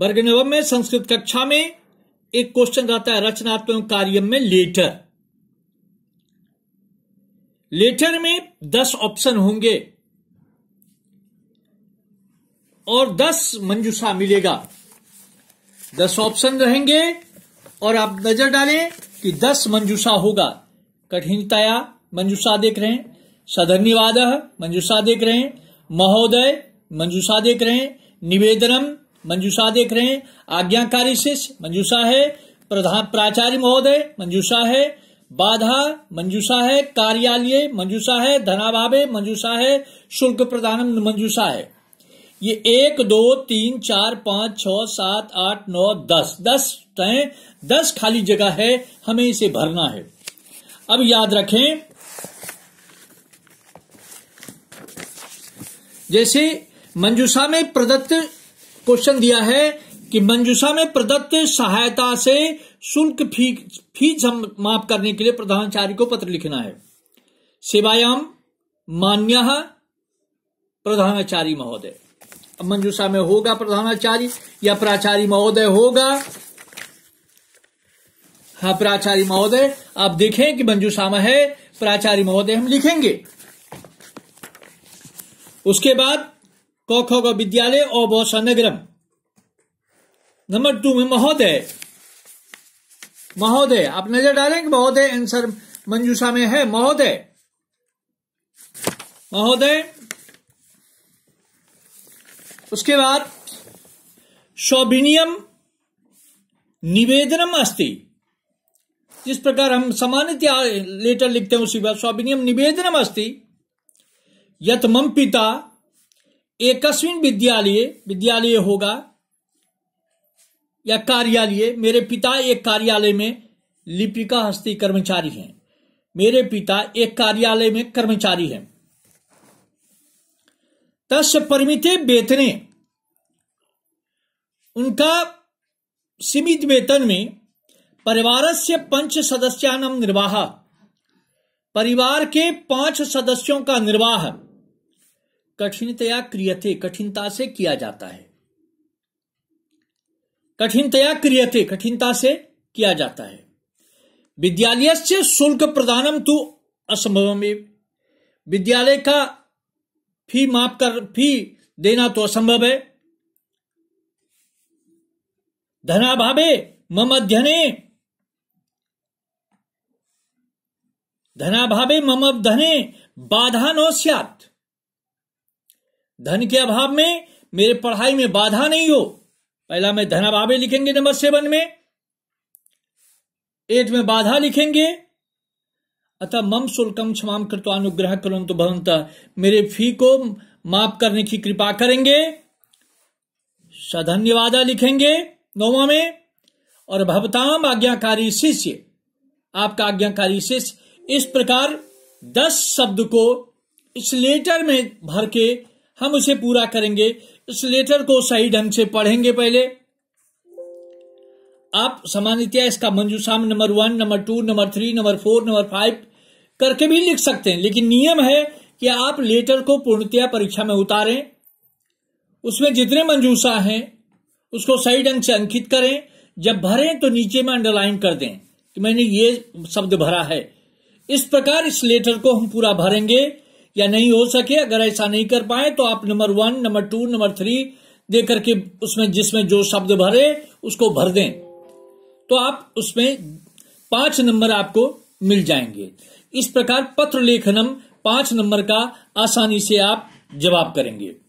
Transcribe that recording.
वर्ग नवम में संस्कृत कक्षा में एक क्वेश्चन रहता है रचनात्मक कार्य में लेटर लेटर में दस ऑप्शन होंगे और दस मंजूषा मिलेगा दस ऑप्शन रहेंगे और आप नजर डालें कि दस मंजूषा होगा कठिनताया मंजूषा देख रहे हैं सधन्यवाद मंजूषा देख रहे हैं महोदय मंजूषा देख रहे हैं निवेदनम मंजूषा देख रहे हैं आज्ञाकारी शिष्य मंजूषा है प्रधान प्राचार्य महोदय मंजूषा है बाधा मंजूषा है कार्यालय मंजूषा है धनाभावे मंजूषा है शुल्क प्रधान मंजूषा है ये एक दो तीन चार पांच छ सात आठ नौ दस दस तय दस खाली जगह है हमें इसे भरना है अब याद रखें जैसे मंजूषा में प्रदत्त क्वेश्चन दिया है कि मंजूषा में प्रदत्त सहायता से शुल्क फी फीस माफ करने के लिए प्रधानाचार्य को पत्र लिखना है सेवायाम मान्य प्रधानाचार्य महोदय मंजूषा में होगा प्रधानाचार्य या प्राचार्य महोदय होगा हाँ प्राचार्य महोदय आप देखें कि मंजूषा में है प्राचार्य महोदय हम लिखेंगे उसके बाद कखग विद्यालय अबस नगरम नंबर टू में महोदय महोदय आप नजर डालेंगे महोदय आंसर मंजूषा में है महोदय महोदय उसके बाद शोभिनियम निवेदनम अस्ति जिस प्रकार हम सामान्य लेटर लिखते हैं उसी बात स्वाभिनियम निवेदनम अस्ति यत मम पिता एकस्विन विद्यालय विद्यालय होगा या कार्यालय मेरे पिता एक कार्यालय में लिपिका हस्ती कर्मचारी हैं मेरे पिता एक कार्यालय में कर्मचारी हैं तस् परिमित वेतने उनका सीमित वेतन में परिवार से पंच सदस्यानम निर्वाह परिवार के पांच सदस्यों का निर्वाह कठिनतया क्रियते कठिनता से किया जाता है कठिनतया क्रियते कठिनता से किया जाता है विद्यालय से शुल्क प्रदानम तो असंभव विद्यालय का फी माफ कर फी देना तो असंभव है धनाभावे मम अध्यने धनाभावे मम धने बाधा न सियात धन के अभाव में मेरे पढ़ाई में बाधा नहीं हो पहला में धन अभावे लिखेंगे नंबर सेवन में एट में बाधा लिखेंगे अतः मम शुल्कम कर तो अनुग्रह करो तो भवंत मेरे फी को माफ करने की कृपा करेंगे सधन्यवादा लिखेंगे नौवा में और भवताम आज्ञाकारी शिष्य आपका आज्ञाकारी शिष्य इस प्रकार दस शब्द को इस लेटर में भर के हम उसे पूरा करेंगे इस लेटर को सही ढंग से पढ़ेंगे पहले आप सामान्यतया इसका मंजूसा मंजूसाम number one number two number three number four number five करके भी लिख सकते हैं लेकिन नियम है कि आप लेटर को पूर्णतया परीक्षा में उतारें उसमें जितने मंजूसा हैं उसको सही ढंग से अंकित करें जब भरें तो नीचे में अंडरलाइन कर दें कि तो मैंने ये शब्द भरा है इस प्रकार इस लेटर को हम पूरा भरेंगे या नहीं हो सके अगर ऐसा नहीं कर पाए तो आप number one number two number three दे करके उसमें जिसमें जो शब्द भरे उसको भर दें तो आप उसमें पांच नंबर आपको मिल जाएंगे इस प्रकार पत्र लेखनम पांच नंबर का आसानी से आप जवाब करेंगे